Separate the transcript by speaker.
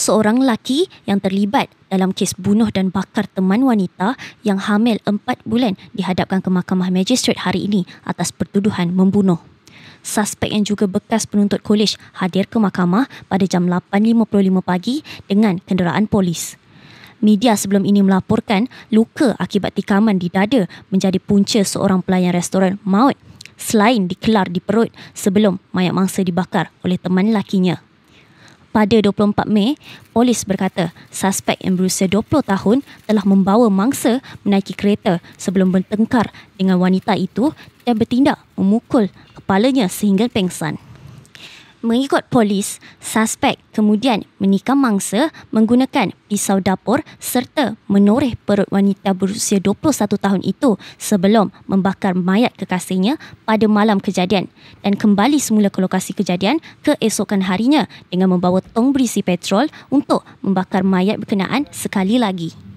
Speaker 1: seorang lelaki yang terlibat dalam kes bunuh dan bakar teman wanita yang hamil 4 bulan dihadapkan ke Mahkamah Magistret hari ini atas pertuduhan membunuh. Suspek yang juga bekas penuntut kolej hadir ke mahkamah pada jam 8.55 pagi dengan kenderaan polis. Media sebelum ini melaporkan luka akibat tikaman di dada menjadi punca seorang pelayan restoran maut selain dikelar di perut sebelum mayat mangsa dibakar oleh teman lakinya. Pada 24 Mei, polis berkata suspek yang berusia 20 tahun telah membawa mangsa menaiki kereta sebelum bertengkar dengan wanita itu dan bertindak memukul kepalanya sehingga pengsan. Mengikut polis, suspek kemudian menikam mangsa menggunakan pisau dapur serta menoreh perut wanita berusia 21 tahun itu sebelum membakar mayat kekasihnya pada malam kejadian dan kembali semula ke lokasi kejadian keesokan harinya dengan membawa tong berisi petrol untuk membakar mayat berkenaan sekali lagi.